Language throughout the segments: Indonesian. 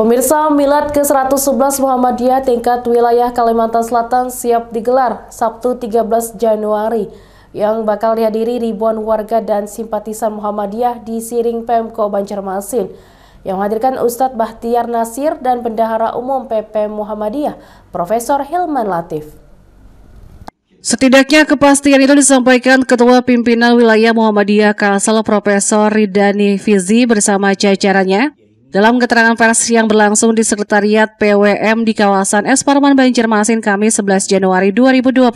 Pemirsa Milad ke-111 Muhammadiyah tingkat wilayah Kalimantan Selatan siap digelar Sabtu 13 Januari yang bakal dihadiri ribuan warga dan simpatisan Muhammadiyah di Siring Pemko Banjarmasin yang menghadirkan Ustadz Bahtiar Nasir dan Bendahara Umum PP Muhammadiyah, Profesor Hilman Latif. Setidaknya kepastian itu disampaikan Ketua Pimpinan Wilayah Muhammadiyah Kalsel Profesor Ridani Fizi bersama jajarannya dalam keterangan pers yang berlangsung di Sekretariat PWM di kawasan Es Parman Banjarmasin kami 11 Januari 2024.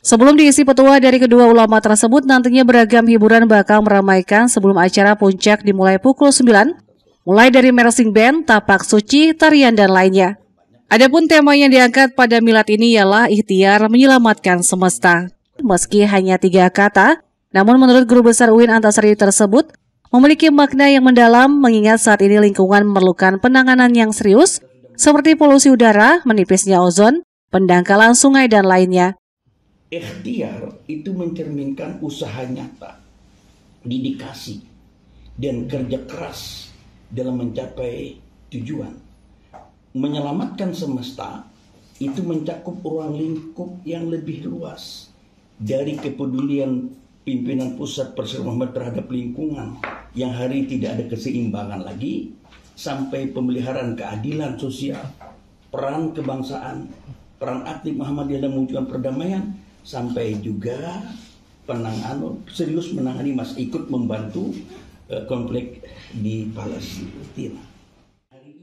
Sebelum diisi petua dari kedua ulama tersebut, nantinya beragam hiburan bakal meramaikan sebelum acara puncak dimulai pukul 9, mulai dari mersing band, tapak suci, tarian, dan lainnya. Adapun tema yang diangkat pada milad ini ialah ikhtiar menyelamatkan semesta. Meski hanya tiga kata, namun menurut Guru Besar UIN Antasari tersebut, memiliki makna yang mendalam mengingat saat ini lingkungan memerlukan penanganan yang serius seperti polusi udara, menipisnya ozon, pendangkalan sungai, dan lainnya. Ikhtiar itu mencerminkan usaha nyata, dedikasi, dan kerja keras dalam mencapai tujuan. Menyelamatkan semesta itu mencakup ruang lingkup yang lebih luas dari kepedulian pimpinan pusat Perseroan terhadap lingkungan yang hari tidak ada keseimbangan lagi sampai pemeliharaan keadilan sosial, peran kebangsaan, peran aktif Muhammadiyah dalam mewujudkan perdamaian sampai juga penanganan serius menangani mas ikut membantu eh, konflik di Palestina.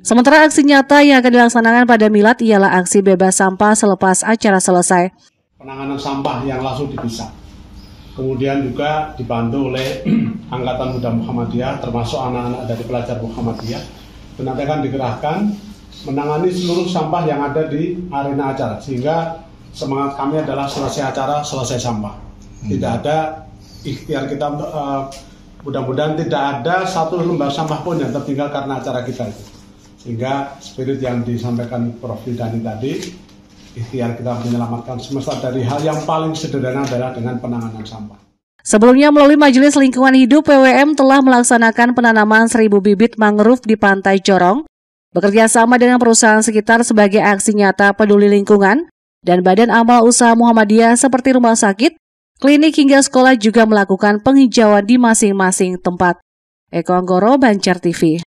Sementara aksi nyata yang akan dilaksanakan pada Milad ialah aksi bebas sampah selepas acara selesai. Penanganan sampah yang langsung dipisah kemudian juga dibantu oleh Angkatan Muda Muhammadiyah termasuk anak-anak dari pelajar Muhammadiyah dan akan dikerahkan menangani seluruh sampah yang ada di arena acara sehingga semangat kami adalah selesai acara selesai sampah hmm. tidak ada ikhtiar kita uh, mudah-mudahan tidak ada satu lembar sampah pun yang tertinggal karena acara kita itu sehingga spirit yang disampaikan Prof. Dhani tadi ikhtiar kita menyelamatkan semesta dari hal yang paling sederhana adalah dengan penanganan sampah. Sebelumnya melalui Majelis Lingkungan Hidup PWM telah melaksanakan penanaman 1000 bibit mangrove di Pantai Corong, bekerja sama dengan perusahaan sekitar sebagai aksi nyata peduli lingkungan, dan Badan Amal Usaha Muhammadiyah seperti rumah sakit, klinik hingga sekolah juga melakukan penghijauan di masing-masing tempat. Eko Anggoro, Banjar TV.